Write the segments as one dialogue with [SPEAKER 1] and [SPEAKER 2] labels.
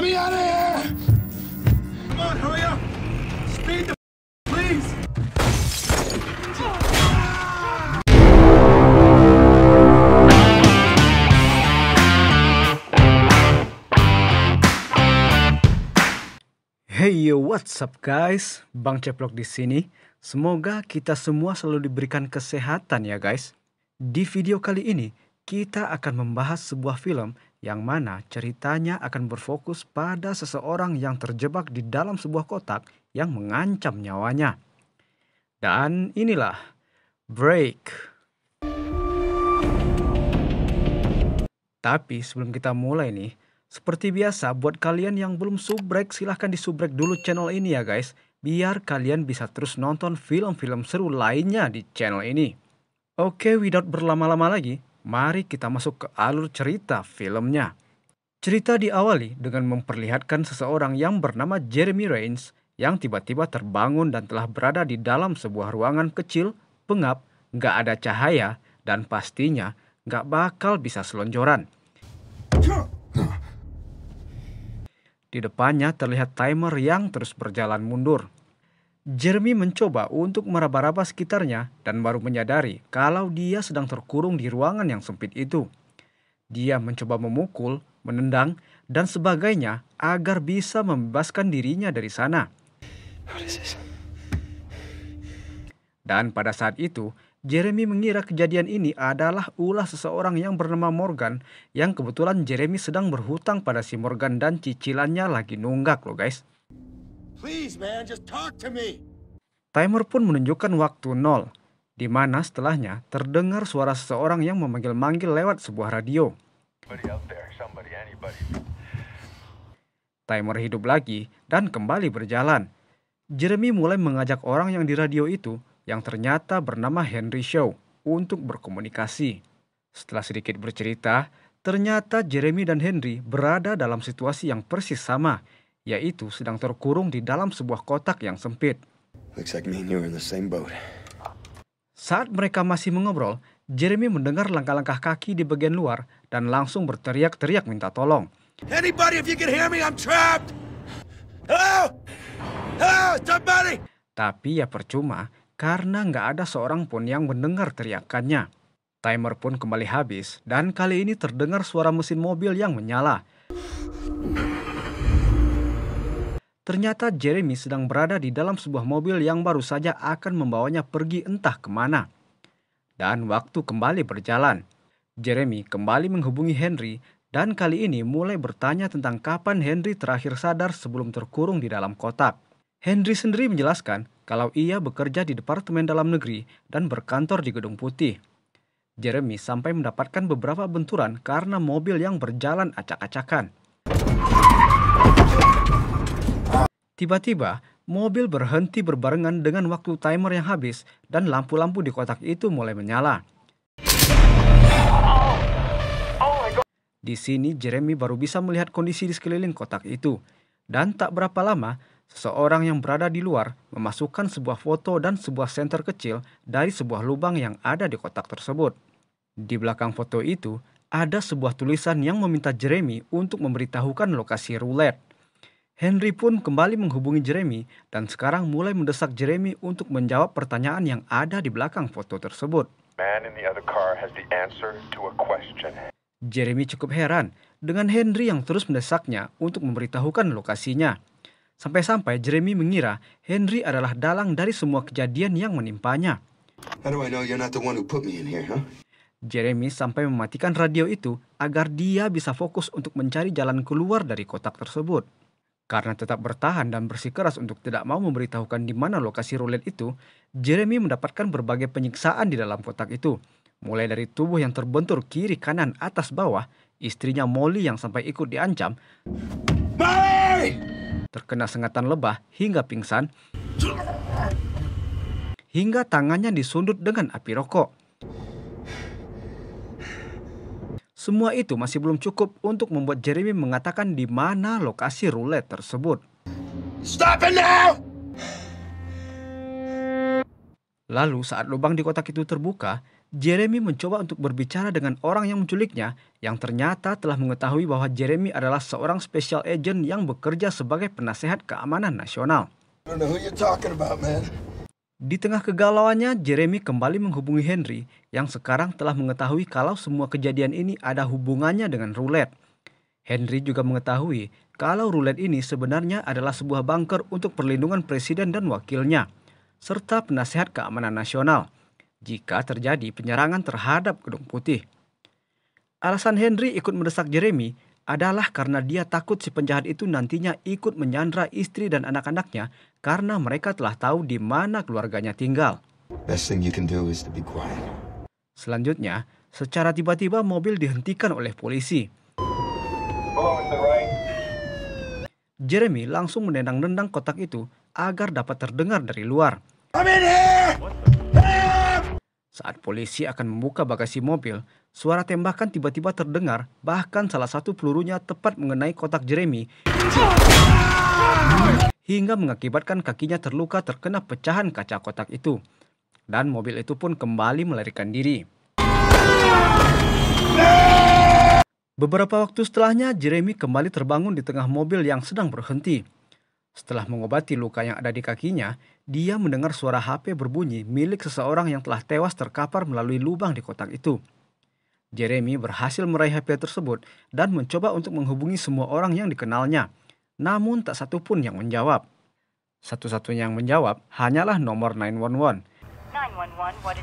[SPEAKER 1] Let me out of here! Come on, hurry up! Speed the Hey yo, what's up guys? Bang Ceplok di sini. Semoga kita semua selalu diberikan kesehatan ya guys. Di video kali ini, kita akan membahas sebuah film yang mana ceritanya akan berfokus pada seseorang yang terjebak di dalam sebuah kotak yang mengancam nyawanya. Dan inilah Break. Tapi sebelum kita mulai nih, seperti biasa buat kalian yang belum subrek silahkan disubrek dulu channel ini ya guys. Biar kalian bisa terus nonton film-film seru lainnya di channel ini. Oke, without berlama-lama lagi, mari kita masuk ke alur cerita filmnya. Cerita diawali dengan memperlihatkan seseorang yang bernama Jeremy Rains yang tiba-tiba terbangun dan telah berada di dalam sebuah ruangan kecil, pengap, nggak ada cahaya, dan pastinya nggak bakal bisa selonjoran. Di depannya terlihat timer yang terus berjalan mundur. Jeremy mencoba untuk meraba-raba sekitarnya dan baru menyadari kalau dia sedang terkurung di ruangan yang sempit itu. Dia mencoba memukul, menendang, dan sebagainya agar bisa membebaskan dirinya dari sana. Dan pada saat itu, Jeremy mengira kejadian ini adalah ulah seseorang yang bernama Morgan yang kebetulan Jeremy sedang berhutang pada si Morgan dan cicilannya lagi nunggak loh guys. Please, man, just talk to me. Timer pun menunjukkan waktu nol, di mana setelahnya terdengar suara seseorang yang memanggil-manggil lewat sebuah radio. Timer hidup lagi dan kembali berjalan. Jeremy mulai mengajak orang yang di radio itu yang ternyata bernama Henry Shaw untuk berkomunikasi. Setelah sedikit bercerita, ternyata Jeremy dan Henry berada dalam situasi yang persis sama, yaitu sedang terkurung di dalam sebuah kotak yang sempit. Saat mereka masih mengobrol, Jeremy mendengar langkah-langkah kaki di bagian luar dan langsung berteriak-teriak minta tolong. Tapi ya percuma, karena nggak ada seorang pun yang mendengar teriakannya. Timer pun kembali habis, dan kali ini terdengar suara mesin mobil yang menyala. Ternyata Jeremy sedang berada di dalam sebuah mobil yang baru saja akan membawanya pergi entah kemana. Dan waktu kembali berjalan. Jeremy kembali menghubungi Henry dan kali ini mulai bertanya tentang kapan Henry terakhir sadar sebelum terkurung di dalam kotak. Henry sendiri menjelaskan kalau ia bekerja di Departemen Dalam Negeri dan berkantor di Gedung Putih. Jeremy sampai mendapatkan beberapa benturan karena mobil yang berjalan acak-acakan. Tiba-tiba, mobil berhenti berbarengan dengan waktu timer yang habis dan lampu-lampu di kotak itu mulai menyala. Di sini Jeremy baru bisa melihat kondisi di sekeliling kotak itu. Dan tak berapa lama, seseorang yang berada di luar memasukkan sebuah foto dan sebuah senter kecil dari sebuah lubang yang ada di kotak tersebut. Di belakang foto itu, ada sebuah tulisan yang meminta Jeremy untuk memberitahukan lokasi roulette. Henry pun kembali menghubungi Jeremy dan sekarang mulai mendesak Jeremy untuk menjawab pertanyaan yang ada di belakang foto tersebut. Jeremy cukup heran dengan Henry yang terus mendesaknya untuk memberitahukan lokasinya. Sampai-sampai Jeremy mengira Henry adalah dalang dari semua kejadian yang menimpanya. Jeremy sampai mematikan radio itu agar dia bisa fokus untuk mencari jalan keluar dari kotak tersebut. Karena tetap bertahan dan bersikeras untuk tidak mau memberitahukan di mana lokasi roulette itu, Jeremy mendapatkan berbagai penyiksaan di dalam kotak itu. Mulai dari tubuh yang terbentur kiri, kanan, atas, bawah, istrinya Molly yang sampai ikut diancam, Molly! terkena sengatan lebah hingga pingsan, hingga tangannya disundut dengan api rokok. Semua itu masih belum cukup untuk membuat Jeremy mengatakan di mana lokasi roulette tersebut. Stop it now! Lalu saat lubang di kotak itu terbuka, Jeremy mencoba untuk berbicara dengan orang yang menculiknya yang ternyata telah mengetahui bahwa Jeremy adalah seorang special agent yang bekerja sebagai penasehat keamanan nasional. I don't know who you're talking about, man. Di tengah kegalauannya, Jeremy kembali menghubungi Henry yang sekarang telah mengetahui kalau semua kejadian ini ada hubungannya dengan roulette. Henry juga mengetahui kalau roulette ini sebenarnya adalah sebuah bunker untuk perlindungan presiden dan wakilnya, serta penasehat keamanan nasional jika terjadi penyerangan terhadap Gedung Putih. Alasan Henry ikut mendesak Jeremy adalah karena dia takut si penjahat itu nantinya ikut menyandra istri dan anak-anaknya karena mereka telah tahu di mana keluarganya tinggal. Selanjutnya, secara tiba-tiba mobil dihentikan oleh polisi. Jeremy langsung menendang-nendang kotak itu agar dapat terdengar dari luar. Saat polisi akan membuka bagasi mobil, Suara tembakan tiba-tiba terdengar, bahkan salah satu pelurunya tepat mengenai kotak Jeremy. Hingga mengakibatkan kakinya terluka terkena pecahan kaca kotak itu. Dan mobil itu pun kembali melarikan diri. Beberapa waktu setelahnya, Jeremy kembali terbangun di tengah mobil yang sedang berhenti. Setelah mengobati luka yang ada di kakinya, dia mendengar suara HP berbunyi milik seseorang yang telah tewas terkapar melalui lubang di kotak itu. Jeremy berhasil meraih HP tersebut dan mencoba untuk menghubungi semua orang yang dikenalnya. Namun tak satu pun yang menjawab. Satu-satunya yang menjawab hanyalah nomor 911. 911, what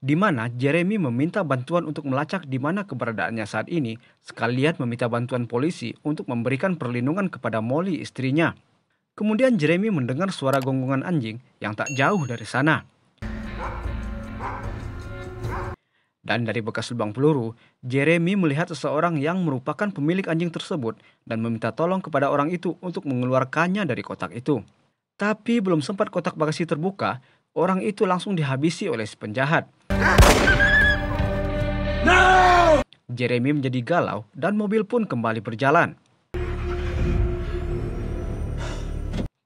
[SPEAKER 1] Di mana Jeremy meminta bantuan untuk melacak di mana keberadaannya saat ini, sekalian meminta bantuan polisi untuk memberikan perlindungan kepada Molly istrinya. Kemudian Jeremy mendengar suara gonggongan anjing yang tak jauh dari sana. Dan dari bekas lubang peluru, Jeremy melihat seseorang yang merupakan pemilik anjing tersebut dan meminta tolong kepada orang itu untuk mengeluarkannya dari kotak itu. Tapi belum sempat kotak bagasi terbuka, orang itu langsung dihabisi oleh si penjahat. No! Jeremy menjadi galau dan mobil pun kembali berjalan.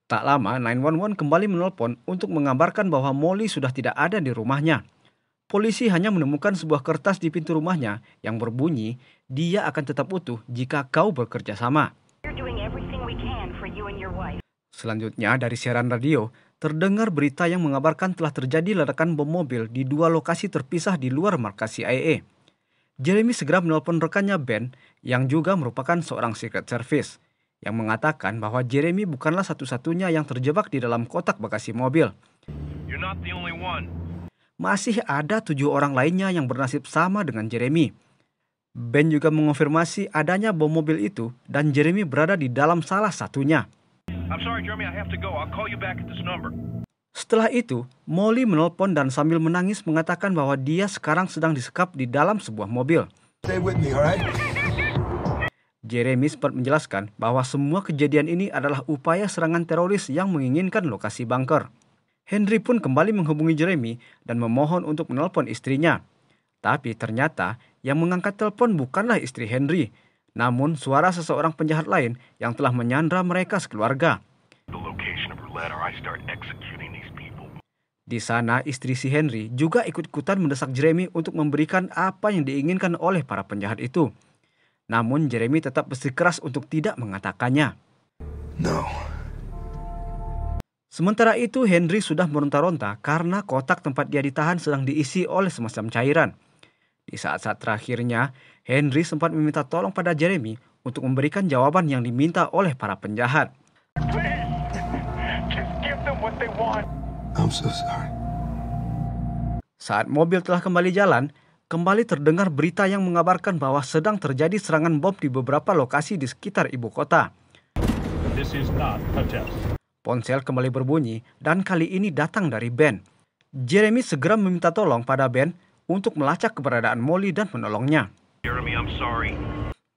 [SPEAKER 1] Tak lama, 911 kembali menelpon untuk mengabarkan bahwa Molly sudah tidak ada di rumahnya. Polisi hanya menemukan sebuah kertas di pintu rumahnya yang berbunyi, "Dia akan tetap utuh jika kau bekerja sama." Selanjutnya dari siaran radio, terdengar berita yang mengabarkan telah terjadi ledakan bom mobil di dua lokasi terpisah di luar markas CIA. Jeremy segera menelpon rekannya Ben yang juga merupakan seorang Secret Service yang mengatakan bahwa Jeremy bukanlah satu-satunya yang terjebak di dalam kotak bagasi mobil masih ada tujuh orang lainnya yang bernasib sama dengan Jeremy. Ben juga mengonfirmasi adanya bom mobil itu dan Jeremy berada di dalam salah satunya. Setelah itu, Molly menelpon dan sambil menangis mengatakan bahwa dia sekarang sedang disekap di dalam sebuah mobil. Jeremy sempat menjelaskan bahwa semua kejadian ini adalah upaya serangan teroris yang menginginkan lokasi bunker. Henry pun kembali menghubungi Jeremy dan memohon untuk menelpon istrinya. Tapi ternyata yang mengangkat telepon bukanlah istri Henry, namun suara seseorang penjahat lain yang telah menyandra mereka sekeluarga. Di sana, istri si Henry juga ikut-ikutan mendesak Jeremy untuk memberikan apa yang diinginkan oleh para penjahat itu. Namun Jeremy tetap bersikeras untuk tidak mengatakannya. No. Sementara itu Henry sudah meronta-ronta karena kotak tempat dia ditahan sedang diisi oleh semacam cairan. Di saat-saat terakhirnya, Henry sempat meminta tolong pada Jeremy untuk memberikan jawaban yang diminta oleh para penjahat. saat mobil telah kembali jalan, kembali terdengar berita yang mengabarkan bahwa sedang terjadi serangan bom di beberapa lokasi di sekitar ibu kota. This is not a test. Ponsel kembali berbunyi dan kali ini datang dari Ben. Jeremy segera meminta tolong pada Ben untuk melacak keberadaan Molly dan menolongnya. Jeremy, I'm sorry.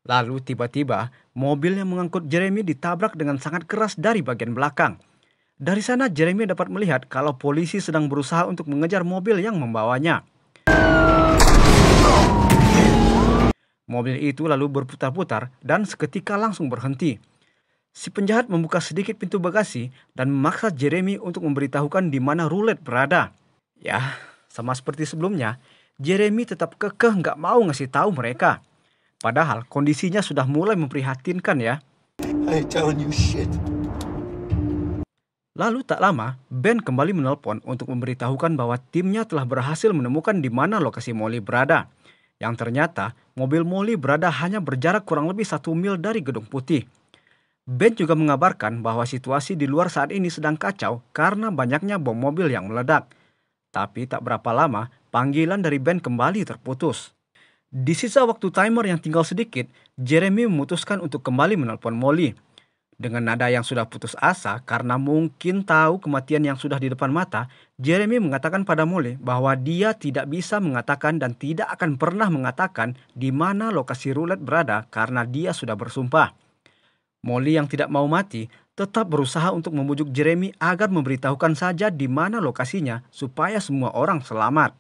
[SPEAKER 1] Lalu tiba-tiba mobil yang mengangkut Jeremy ditabrak dengan sangat keras dari bagian belakang. Dari sana Jeremy dapat melihat kalau polisi sedang berusaha untuk mengejar mobil yang membawanya. Mobil itu lalu berputar-putar dan seketika langsung berhenti. Si penjahat membuka sedikit pintu bagasi dan memaksa Jeremy untuk memberitahukan di mana roulette berada. Ya, sama seperti sebelumnya, Jeremy tetap kekeh nggak mau ngasih tahu mereka. Padahal kondisinya sudah mulai memprihatinkan ya. I you shit. Lalu tak lama, Ben kembali menelpon untuk memberitahukan bahwa timnya telah berhasil menemukan di mana lokasi Molly berada. Yang ternyata, mobil Molly berada hanya berjarak kurang lebih satu mil dari Gedung Putih. Ben juga mengabarkan bahwa situasi di luar saat ini sedang kacau karena banyaknya bom mobil yang meledak. Tapi tak berapa lama, panggilan dari Ben kembali terputus. Di sisa waktu timer yang tinggal sedikit, Jeremy memutuskan untuk kembali menelpon Molly. Dengan nada yang sudah putus asa karena mungkin tahu kematian yang sudah di depan mata, Jeremy mengatakan pada Molly bahwa dia tidak bisa mengatakan dan tidak akan pernah mengatakan di mana lokasi roulette berada karena dia sudah bersumpah. Molly yang tidak mau mati tetap berusaha untuk membujuk Jeremy agar memberitahukan saja di mana lokasinya supaya semua orang selamat.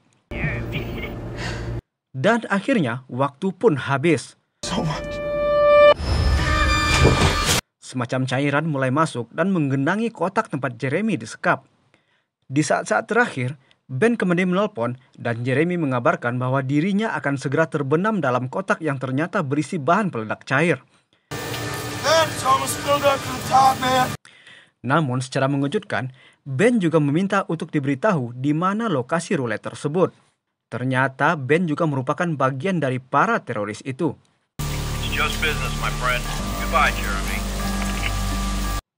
[SPEAKER 1] Dan akhirnya waktu pun habis. Semacam cairan mulai masuk dan menggenangi kotak tempat Jeremy disekap. Di saat-saat terakhir, Ben kemudian menelpon dan Jeremy mengabarkan bahwa dirinya akan segera terbenam dalam kotak yang ternyata berisi bahan peledak cair. Namun secara mengejutkan, Ben juga meminta untuk diberitahu di mana lokasi roulette tersebut. Ternyata Ben juga merupakan bagian dari para teroris itu.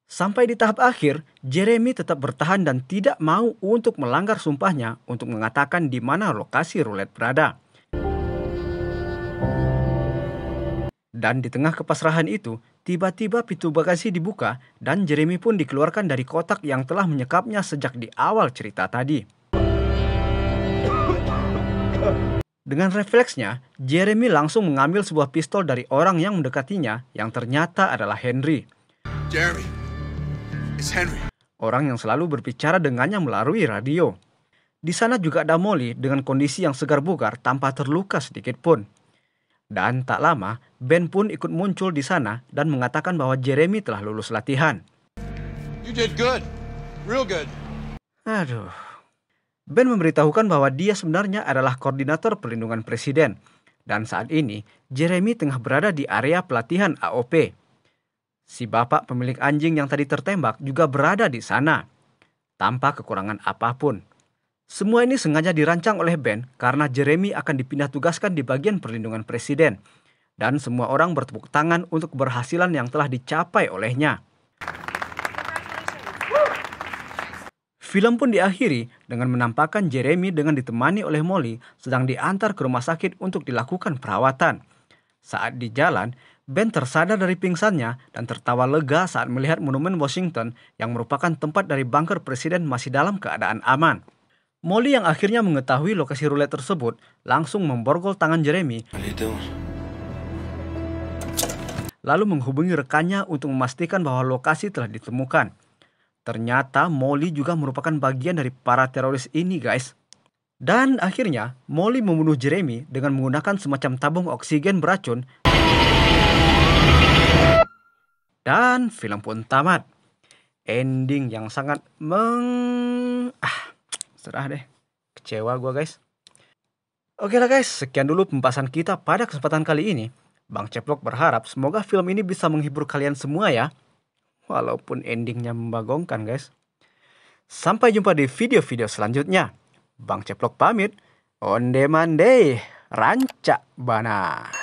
[SPEAKER 1] Sampai di tahap akhir, Jeremy tetap bertahan dan tidak mau untuk melanggar sumpahnya untuk mengatakan di mana lokasi roulette berada. Dan di tengah kepasrahan itu, Tiba-tiba pintu bagasi dibuka dan Jeremy pun dikeluarkan dari kotak yang telah menyekapnya sejak di awal cerita tadi. Dengan refleksnya, Jeremy langsung mengambil sebuah pistol dari orang yang mendekatinya yang ternyata adalah Henry. Jeremy, it's Henry. Orang yang selalu berbicara dengannya melalui radio. Di sana juga ada Molly dengan kondisi yang segar bugar tanpa terluka sedikit pun. Dan tak lama, Ben pun ikut muncul di sana dan mengatakan bahwa Jeremy telah lulus latihan. You did good. Real good. Aduh. Ben memberitahukan bahwa dia sebenarnya adalah koordinator perlindungan presiden dan saat ini Jeremy tengah berada di area pelatihan AOP. Si bapak pemilik anjing yang tadi tertembak juga berada di sana tanpa kekurangan apapun. Semua ini sengaja dirancang oleh Ben karena Jeremy akan dipindah tugaskan di bagian perlindungan presiden. Dan semua orang bertepuk tangan untuk keberhasilan yang telah dicapai olehnya. Film pun diakhiri dengan menampakkan Jeremy dengan ditemani oleh Molly sedang diantar ke rumah sakit untuk dilakukan perawatan. Saat di jalan, Ben tersadar dari pingsannya dan tertawa lega saat melihat monumen Washington yang merupakan tempat dari bunker presiden masih dalam keadaan aman. Molly yang akhirnya mengetahui lokasi roulette tersebut langsung memborgol tangan Jeremy. Lalu menghubungi rekannya untuk memastikan bahwa lokasi telah ditemukan. Ternyata Molly juga merupakan bagian dari para teroris ini guys. Dan akhirnya Molly membunuh Jeremy dengan menggunakan semacam tabung oksigen beracun. Dan film pun tamat ending yang sangat meng ah serah deh kecewa gue guys oke lah guys sekian dulu pembahasan kita pada kesempatan kali ini Bang Ceplok berharap semoga film ini bisa menghibur kalian semua ya walaupun endingnya membagongkan guys sampai jumpa di video-video selanjutnya Bang Ceplok pamit on demand day. rancak banah.